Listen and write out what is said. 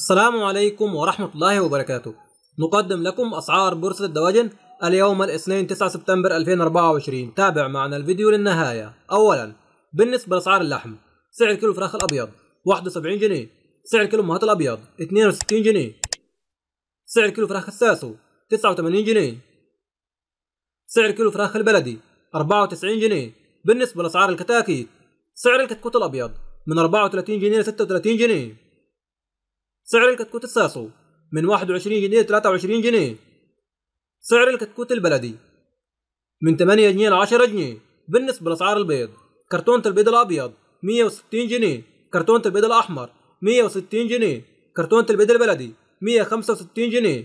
السلام عليكم ورحمة الله وبركاته نقدم لكم أسعار بورصة الدواجن اليوم الاثنين 9 سبتمبر 2024 تابع معنا الفيديو للنهاية أولا بالنسبة لأسعار اللحم سعر كيلو فراخ الأبيض 71 جنيه سعر كيلو مهات الأبيض 62 جنيه سعر كيلو فراخ الساسو 89 جنيه سعر كيلو فراخ البلدي 94 جنيه بالنسبة لأسعار الكتاكيت سعر الكتكوت الأبيض من 34 جنيه ل 36 جنيه سعر الكتكوت الساسو من 21 جنيه ل 23 جنيه سعر الكتكوت البلدي من 8 جنيه ل 10 جنيه بالنسبة لأسعار البيض كرتونة البيض الأبيض 160 جنيه كرتونة البيض الأحمر 160 جنيه كرتونة البيض البلدي 165 جنيه